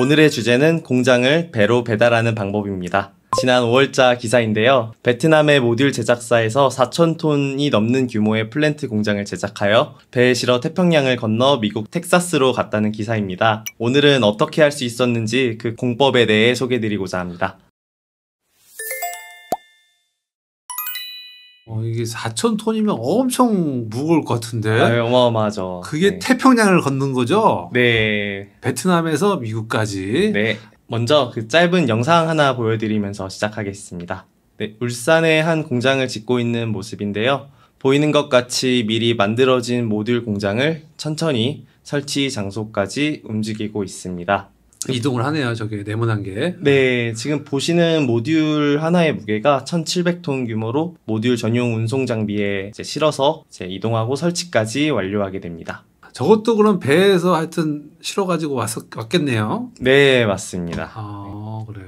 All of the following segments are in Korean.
오늘의 주제는 공장을 배로 배달하는 방법입니다. 지난 5월자 기사인데요. 베트남의 모듈 제작사에서 4,000톤이 넘는 규모의 플랜트 공장을 제작하여 배에 실어 태평양을 건너 미국 텍사스로 갔다는 기사입니다. 오늘은 어떻게 할 수 있었는지 그 공법에 대해 소개드리고자 해 합니다. 이게 4천 톤이면 엄청 무거울 것 같은데. 아 예, 어마어마하죠. 그게 네. 태평양을 걷는 거죠? 네. 베트남에서 미국까지. 네. 먼저 그 짧은 영상 하나 보여드리면서 시작하겠습니다. 네, 울산의 한 공장을 짓고 있는 모습인데요. 보이는 것 같이 미리 만들어진 모듈 공장을 천천히 설치 장소까지 움직이고 있습니다. 그 이동을 하네요. 저게 네모난 게. 네, 지금 보시는 모듈 하나의 무게가 1,700톤 규모로 모듈 전용 운송 장비에 이제 실어서 이제 이동하고 설치까지 완료하게 됩니다. 저것도 그럼 배에서 하여튼 실어가지고 왔었, 겠네요 네, 맞습니다. 아...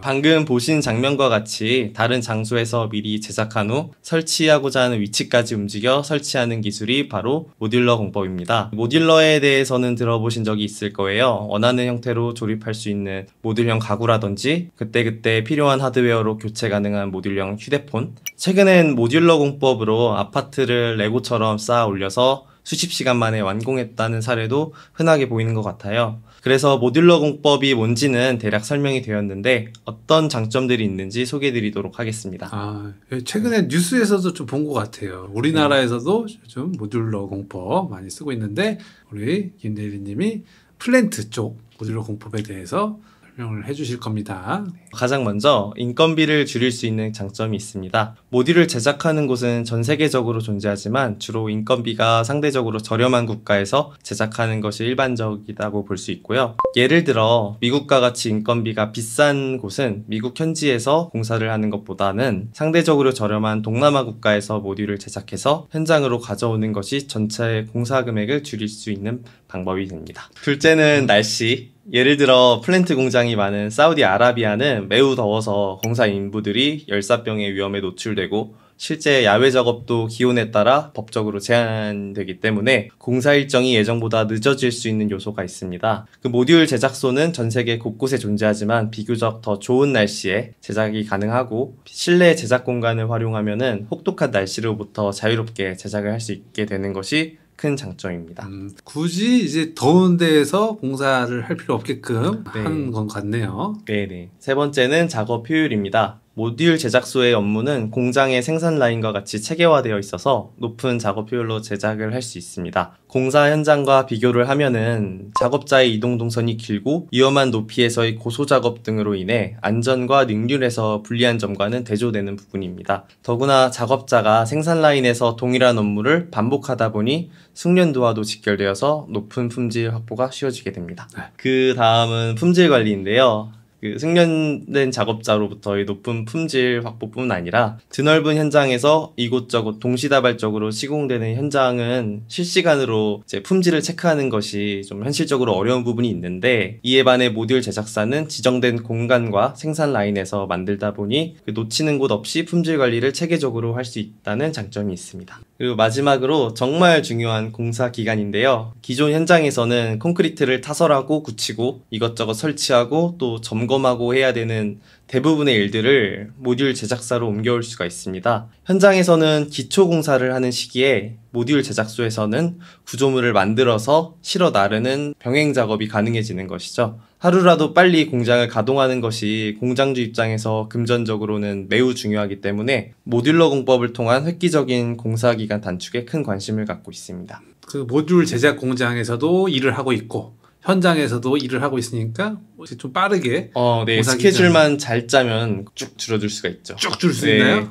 방금 보신 장면과 같이 다른 장소에서 미리 제작한 후 설치하고자 하는 위치까지 움직여 설치하는 기술이 바로 모듈러 공법입니다. 모듈러에 대해서는 들어보신 적이 있을 거예요. 원하는 형태로 조립할 수 있는 모듈형 가구라든지 그때그때 필요한 하드웨어로 교체 가능한 모듈형 휴대폰 최근엔 모듈러 공법으로 아파트를 레고처럼 쌓아 올려서 수십 시간 만에 완공했다는 사례도 흔하게 보이는 것 같아요. 그래서 모듈러 공법이 뭔지는 대략 설명이 되었는데 어떤 장점들이 있는지 소개해드리도록 하겠습니다. 아, 최근에 뉴스에서도 좀 본 것 같아요. 우리나라에서도 네. 좀 모듈러 공법 많이 쓰고 있는데 우리 김대리님이 플랜트 쪽 모듈러 공법에 대해서 설명을 해주실 겁니다. 네. 가장 먼저 인건비를 줄일 수 있는 장점이 있습니다. 모듈을 제작하는 곳은 전 세계적으로 존재하지만 주로 인건비가 상대적으로 저렴한 국가에서 제작하는 것이 일반적이라고 볼 수 있고요. 예를 들어 미국과 같이 인건비가 비싼 곳은 미국 현지에서 공사를 하는 것보다는 상대적으로 저렴한 동남아 국가에서 모듈을 제작해서 현장으로 가져오는 것이 전체 공사 금액을 줄일 수 있는 방법이 됩니다. 둘째는 날씨. 예를 들어 플랜트 공장이 많은 사우디아라비아는 매우 더워서 공사 인부들이 열사병의 위험에 노출되고 실제 야외 작업도 기온에 따라 법적으로 제한되기 때문에 공사 일정이 예정보다 늦어질 수 있는 요소가 있습니다. 그 모듈 제작소는 전 세계 곳곳에 존재하지만 비교적 더 좋은 날씨에 제작이 가능하고 실내 제작 공간을 활용하면 혹독한 날씨로부터 자유롭게 제작을 할 수 있게 되는 것이 큰 장점입니다. 음, 굳이 이제 더운 데에서 공사를 할 필요 없게끔 네. 한건 같네요. 네네. 세 번째는 작업 효율입니다. 모듈 제작소의 업무는 공장의 생산 라인과 같이 체계화되어 있어서 높은 작업 효율로 제작을 할 수 있습니다. 공사 현장과 비교를 하면은 작업자의 이동 동선이 길고 위험한 높이에서의 고소 작업 등으로 인해 안전과 능률에서 불리한 점과는 대조되는 부분입니다. 더구나 작업자가 생산 라인에서 동일한 업무를 반복하다 보니 숙련도와도 직결되어서 높은 품질 확보가 쉬워지게 됩니다. 네. 그 다음은 품질 관리인데요. 그 숙련된 작업자로부터의 높은 품질 확보뿐 아니라 드넓은 현장에서 이곳저곳 동시다발적으로 시공되는 현장은 실시간으로 이제 품질을 체크하는 것이 좀 현실적으로 어려운 부분이 있는데 이에 반해 모듈 제작사는 지정된 공간과 생산 라인에서 만들다 보니 그 놓치는 곳 없이 품질 관리를 체계적으로 할 수 있다는 장점이 있습니다. 그리고 마지막으로 정말 중요한 공사 기간인데요. 기존 현장에서는 콘크리트를 타설하고 굳히고 이것저것 설치하고 또 점검 점검하고 해야 되는 대부분의 일들을 모듈 제작사로 옮겨올 수가 있습니다. 현장에서는 기초 공사를 하는 시기에 모듈 제작소에서는 구조물을 만들어서 실어 나르는 병행 작업이 가능해지는 것이죠. 하루라도 빨리 공장을 가동하는 것이 공장주 입장에서 금전적으로는 매우 중요하기 때문에 모듈러 공법을 통한 획기적인 공사 기간 단축에 큰 관심을 갖고 있습니다. 그 모듈 제작 공장에서도 일을 하고 있고 현장에서도 일을 하고 있으니까 좀 빠르게 어, 네. 뭐 스케줄만 잘 짜면 쭉 줄어들 수가 있죠. 쭉 줄 수 있나요? 네.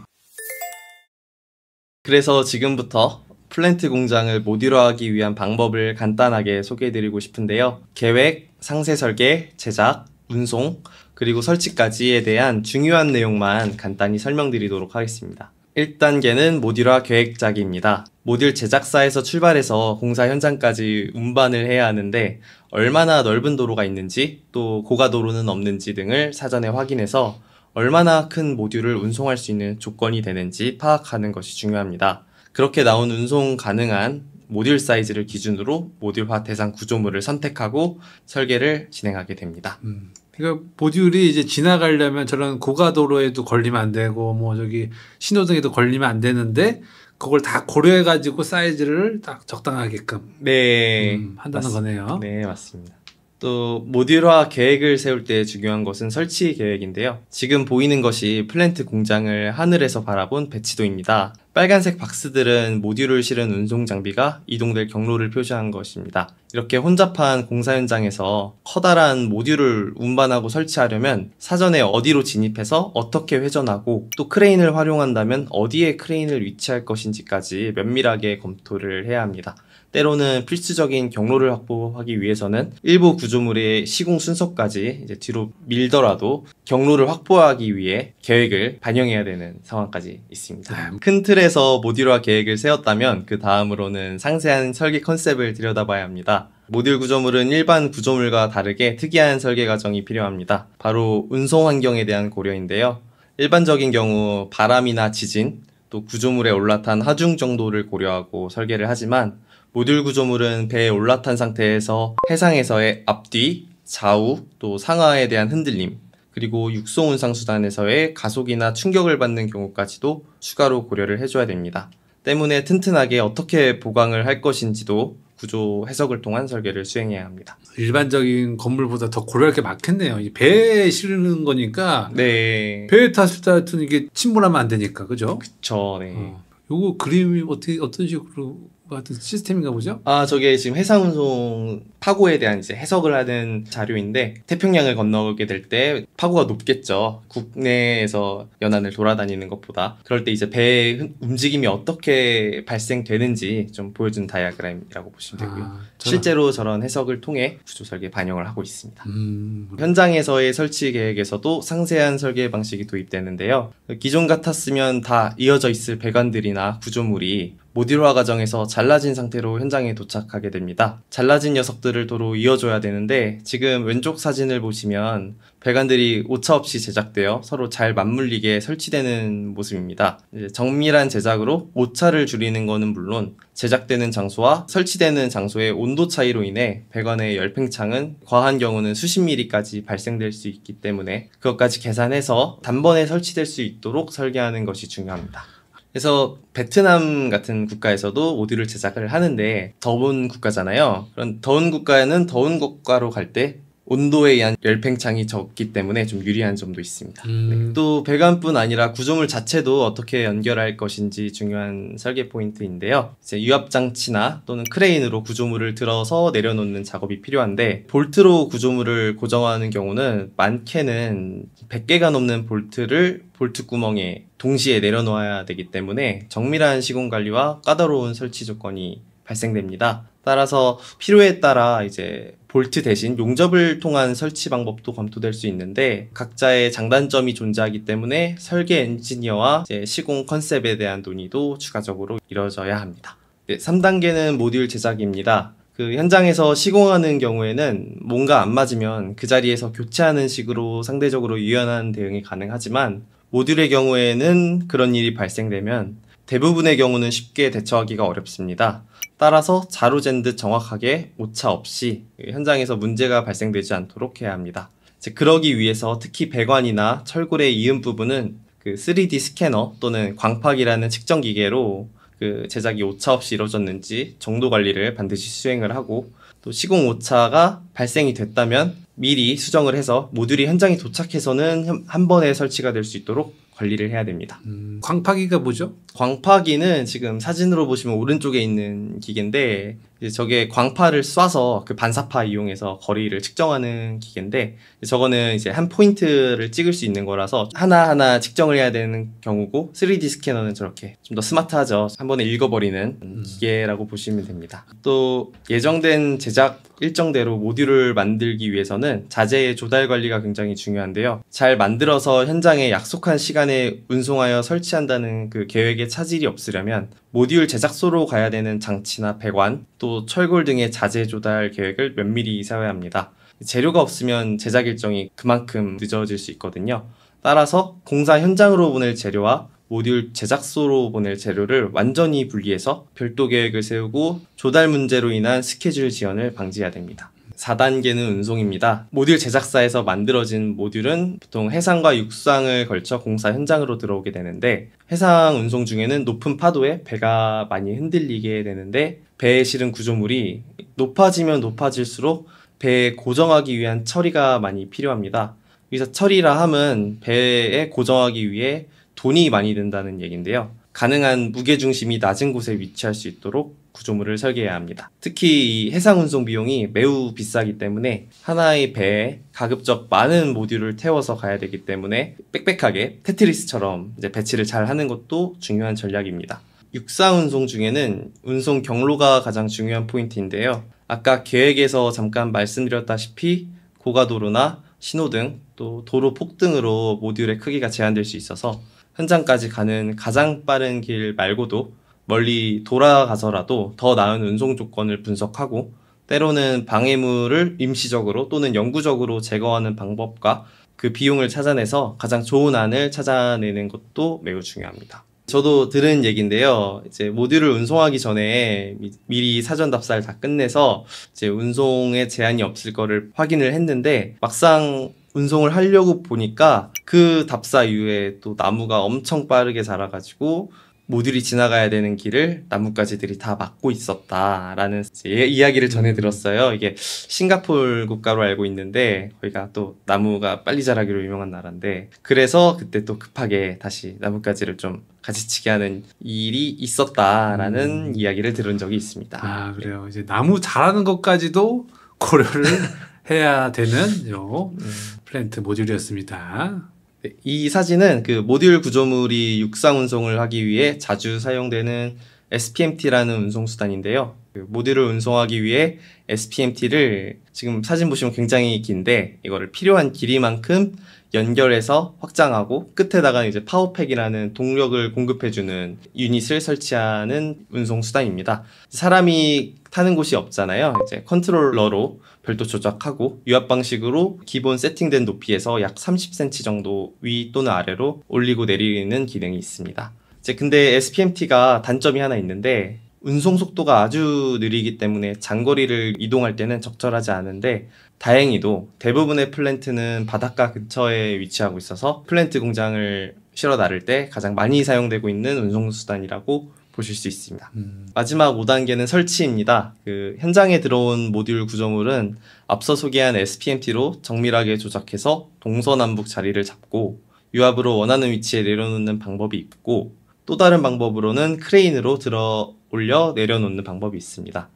그래서 지금부터 플랜트 공장을 모듈화하기 위한 방법을 간단하게 소개해드리고 싶은데요. 계획, 상세 설계, 제작, 운송, 그리고 설치까지에 대한 중요한 내용만 간단히 설명드리도록 하겠습니다. 1단계는 모듈화 계획 짜기입니다. 모듈 제작사에서 출발해서 공사 현장까지 운반을 해야 하는데 얼마나 넓은 도로가 있는지 또 고가도로는 없는지 등을 사전에 확인해서 얼마나 큰 모듈을 운송할 수 있는 조건이 되는지 파악하는 것이 중요합니다. 그렇게 나온 운송 가능한 모듈 사이즈를 기준으로 모듈화 대상 구조물을 선택하고 설계를 진행하게 됩니다. 음. 그러니까 보디율이 이제 지나가려면 저런 고가도로에도 걸리면 안 되고 뭐 저기 신호등에도 걸리면 안 되는데 그걸 다 고려해 가지고 사이즈를 딱 적당하게끔 네 음, 한다는 맞습니다. 거네요. 네 맞습니다. 또 모듈화 계획을 세울 때 중요한 것은 설치 계획인데요. 지금 보이는 것이 플랜트 공장을 하늘에서 바라본 배치도입니다. 빨간색 박스들은 모듈을 실은 운송 장비가 이동될 경로를 표시한 것입니다. 이렇게 혼잡한 공사 현장에서 커다란 모듈을 운반하고 설치하려면 사전에 어디로 진입해서 어떻게 회전하고 또 크레인을 활용한다면 어디에 크레인을 위치할 것인지까지 면밀하게 검토를 해야 합니다. 때로는 필수적인 경로를 확보하기 위해서는 일부 구조물의 시공 순서까지 이제 뒤로 밀더라도 경로를 확보하기 위해 계획을 반영해야 되는 상황까지 있습니다. 네. 큰 틀에서 모듈화 계획을 세웠다면 그 다음으로는 상세한 설계 컨셉을 들여다봐야 합니다. 모듈 구조물은 일반 구조물과 다르게 특이한 설계 과정이 필요합니다. 바로 운송 환경에 대한 고려인데요. 일반적인 경우 바람이나 지진, 또 구조물에 올라탄 하중 정도를 고려하고 설계를 하지만 모듈 구조물은 배에 올라탄 상태에서 해상에서의 앞뒤, 좌우, 또 상하에 대한 흔들림, 그리고 육성 운상 수단에서의 가속이나 충격을 받는 경우까지도 추가로 고려를 해줘야 됩니다. 때문에 튼튼하게 어떻게 보강을 할 것인지도 구조 해석을 통한 설계를 수행해야 합니다. 일반적인 건물보다 더 고려할 게 많겠네요. 이 배에 실는 거니까 네. 배에 탔을 때 하여튼 이게 침몰하면 안 되니까 그죠? 그쵸. 네. 어. 요거 그림이 어떻게 어떤 식으로 같은 뭐 시스템인가 보죠? 아 저게 지금 해상 운송 파고에 대한 이제 해석을 하는 자료인데 태평양을 건너게 될 때 파고가 높겠죠. 국내에서 연안을 돌아다니는 것보다 그럴 때 이제 배의 움직임이 어떻게 발생되는지 좀 보여준 다이아그램이라고 보시면 되고요. 아, 저런. 실제로 저런 해석을 통해 구조 설계 반영을 하고 있습니다. 음... 현장에서의 설치 계획에서도 상세한 설계 방식이 도입되는데요. 기존 같았으면 다 이어져 있을 배관들이나 구조물이 모듈화 과정에서 잘라진 상태로 현장에 도착하게 됩니다. 잘라진 녀석들을 도로 이어줘야 되는데 지금 왼쪽 사진을 보시면 배관들이 오차 없이 제작되어 서로 잘 맞물리게 설치되는 모습입니다. 정밀한 제작으로 오차를 줄이는 것은 물론 제작되는 장소와 설치되는 장소의 온도 차이로 인해 배관의 열팽창은 과한 경우는 수십 미리까지 발생될 수 있기 때문에 그것까지 계산해서 단번에 설치될 수 있도록 설계하는 것이 중요합니다. 그래서 베트남 같은 국가에서도 오디를 제작을 하는데 더운 국가잖아요. 그런 더운 국가에는 더운 국가로 갈때 온도에 의한 열팽창이 적기 때문에 좀 유리한 점도 있습니다. 음. 네. 또 배관뿐 아니라 구조물 자체도 어떻게 연결할 것인지 중요한 설계 포인트인데요. 이제 유압 장치나 또는 크레인으로 구조물을 들어서 내려놓는 작업이 필요한데 볼트로 구조물을 고정하는 경우는 많게는 100개가 넘는 볼트를 볼트 구멍에 동시에 내려놓아야 되기 때문에 정밀한 시공 관리와 까다로운 설치 조건이 발생됩니다. 따라서 필요에 따라 이제 볼트 대신 용접을 통한 설치 방법도 검토될 수 있는데 각자의 장단점이 존재하기 때문에 설계 엔지니어와 시공 컨셉에 대한 논의도 추가적으로 이뤄져야 합니다. 네, 3단계는 모듈 제작입니다. 그 현장에서 시공하는 경우에는 뭔가 안 맞으면 그 자리에서 교체하는 식으로 상대적으로 유연한 대응이 가능하지만 모듈의 경우에는 그런 일이 발생되면 대부분의 경우는 쉽게 대처하기가 어렵습니다. 따라서 자로 젠드 정확하게 오차 없이 현장에서 문제가 발생되지 않도록 해야 합니다. 그러기 위해서 특히 배관이나 철골의 이음 부분은 그 3D 스캐너 또는 광팍이라는 측정 기계로 그 제작이 오차 없이 이루어졌는지 정도 관리를 반드시 수행을 하고 또 시공 오차가 발생이 됐다면 미리 수정을 해서 모듈이 현장에 도착해서는 한 번에 설치가 될 수 있도록 관리를 해야 됩니다. 음, 광파기가 뭐죠? 광파기는 지금 사진으로 보시면 오른쪽에 있는 기계인데 저게 광파를 쏴서 그 반사파 이용해서 거리를 측정하는 기계인데 저거는 이제 한 포인트를 찍을 수 있는 거라서 하나하나 측정을 해야 되는 경우고 3D 스캐너는 저렇게 좀 더 스마트하죠. 한 번에 읽어버리는 음. 기계라고 보시면 됩니다. 또 예정된 제작 일정대로 모듈을 만들기 위해서는 자재의 조달 관리가 굉장히 중요한데요. 잘 만들어서 현장에 약속한 시간에 운송하여 설치한다는 그 계획에 차질이 없으려면 모듈 제작소로 가야 되는 장치나 배관, 또 철골 등의 자재 조달 계획을 면밀히 세워야 합니다. 재료가 없으면 제작 일정이 그만큼 늦어질 수 있거든요. 따라서 공사 현장으로 보낼 재료와 모듈 제작소로 보낼 재료를 완전히 분리해서 별도 계획을 세우고 조달 문제로 인한 스케줄 지연을 방지해야 됩니다. 4단계는 운송입니다. 모듈 제작사에서 만들어진 모듈은 보통 해상과 육상을 걸쳐 공사 현장으로 들어오게 되는데 해상 운송 중에는 높은 파도에 배가 많이 흔들리게 되는데 배에 실은 구조물이 높아지면 높아질수록 배에 고정하기 위한 처리가 많이 필요합니다. 여기서 처리라 함은 배에 고정하기 위해 돈이 많이 든다는 얘기인데요. 가능한 무게중심이 낮은 곳에 위치할 수 있도록 구조물을 설계해야 합니다. 특히 해상 운송 비용이 매우 비싸기 때문에 하나의 배에 가급적 많은 모듈을 태워서 가야 되기 때문에 빽빽하게 테트리스처럼 이제 배치를 잘 하는 것도 중요한 전략입니다. 육사 운송 중에는 운송 경로가 가장 중요한 포인트인데요. 아까 계획에서 잠깐 말씀드렸다시피 고가도로나 신호등 또 도로 폭등으로 모듈의 크기가 제한될 수 있어서 현장까지 가는 가장 빠른 길 말고도 멀리 돌아가서라도 더 나은 운송 조건을 분석하고 때로는 방해물을 임시적으로 또는 영구적으로 제거하는 방법과 그 비용을 찾아내서 가장 좋은 안을 찾아내는 것도 매우 중요합니다. 저도 들은 얘기인데요. 이제 모듈을 운송하기 전에 미, 미리 사전 답사를 다 끝내서 이제 운송에 제한이 없을 거를 확인을 했는데 막상 운송을 하려고 보니까 그 답사 이후에 또 나무가 엄청 빠르게 자라가지고 모듈이 지나가야 되는 길을 나뭇가지들이 다 막고 있었다라는 이야기를 전해 들었어요. 이게 싱가폴 국가로 알고 있는데 거기가 또 나무가 빨리 자라기로 유명한 나라인데 그래서 그때 또 급하게 다시 나뭇가지를 좀가지치게 하는 일이 있었다라는 음. 이야기를 들은 적이 있습니다. 아 그래요. 이제 나무 자라는 것까지도 고려를 해야 되는 요 음. 플랜트 모듈이었습니다. 이 사진은 그 모듈 구조물이 육상 운송을 하기 위해 자주 사용되는 SPMT라는 운송수단인데요. 그 모듈을 운송하기 위해 SPMT를 지금 사진 보시면 굉장히 긴데 이거를 필요한 길이만큼 연결해서 확장하고 끝에다가 이제 파워팩이라는 동력을 공급해주는 유닛을 설치하는 운송 수단입니다. 사람이 타는 곳이 없잖아요. 이제 컨트롤러로 별도 조작하고 유압 방식으로 기본 세팅된 높이에서 약 30cm 정도 위 또는 아래로 올리고 내리는 기능이 있습니다. 이제 근데 SPMT가 단점이 하나 있는데 운송 속도가 아주 느리기 때문에 장거리를 이동할 때는 적절하지 않은데 다행히도 대부분의 플랜트는 바닷가 근처에 위치하고 있어서 플랜트 공장을 실어 나를 때 가장 많이 사용되고 있는 운송수단이라고 보실 수 있습니다. 음. 마지막 5단계는 설치입니다. 그 현장에 들어온 모듈 구조물은 앞서 소개한 SPMT로 정밀하게 조작해서 동서남북 자리를 잡고 유압으로 원하는 위치에 내려놓는 방법이 있고 또 다른 방법으로는 크레인으로 들어 올려 내려놓는 방법이 있습니다.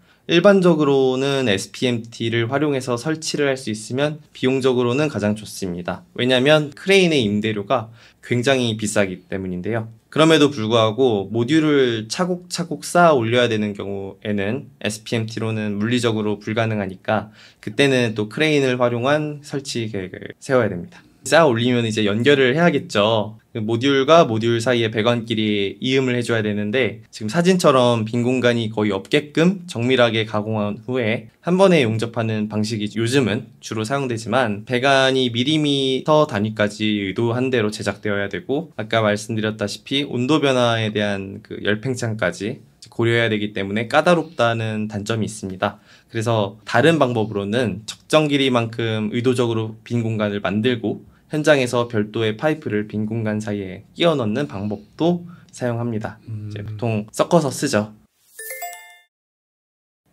일반적으로는 SPMT를 활용해서 설치를 할 수 있으면 비용적으로는 가장 좋습니다. 왜냐하면 크레인의 임대료가 굉장히 비싸기 때문인데요. 그럼에도 불구하고 모듈을 차곡차곡 쌓아 올려야 되는 경우에는 SPMT로는 물리적으로 불가능하니까 그때는 또 크레인을 활용한 설치 계획을 세워야 됩니다. 쌓아 올리면 이제 연결을 해야겠죠. 그 모듈과 모듈 사이에 배관끼리 이음을 해줘야 되는데 지금 사진처럼 빈 공간이 거의 없게끔 정밀하게 가공한 후에 한 번에 용접하는 방식이 요즘은 주로 사용되지만 배관이 미리미터 단위까지 의도한 대로 제작되어야 되고 아까 말씀드렸다시피 온도 변화에 대한 그 열팽창까지 고려해야 되기 때문에 까다롭다는 단점이 있습니다. 그래서 다른 방법으로는 적정 길이만큼 의도적으로 빈 공간을 만들고 현장에서 별도의 파이프를 빈 공간 사이에 끼워 넣는 방법도 사용합니다. 음. 이제 보통 섞어서 쓰죠.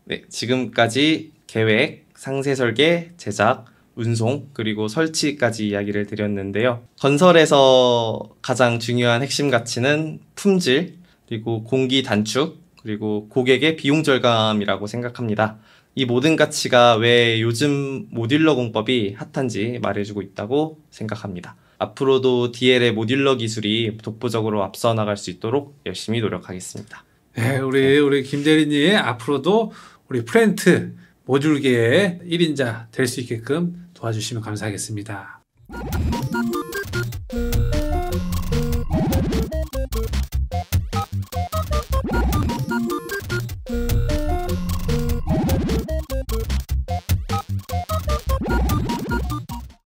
네, 지금까지 계획, 상세 설계, 제작, 운송, 그리고 설치까지 이야기를 드렸는데요. 건설에서 가장 중요한 핵심 가치는 품질, 그리고 공기 단축, 그리고 고객의 비용 절감이라고 생각합니다. 이 모든 가치가 왜 요즘 모듈러 공법이 핫한지 말해주고 있다고 생각합니다. 앞으로도 DL의 모듈러 기술이 독보적으로 앞서 나갈 수 있도록 열심히 노력하겠습니다. 네, 우리 우리 김대리님 앞으로도 우리 프렌트 모듈계의 1인자 될 수 있게끔 도와주시면 감사하겠습니다.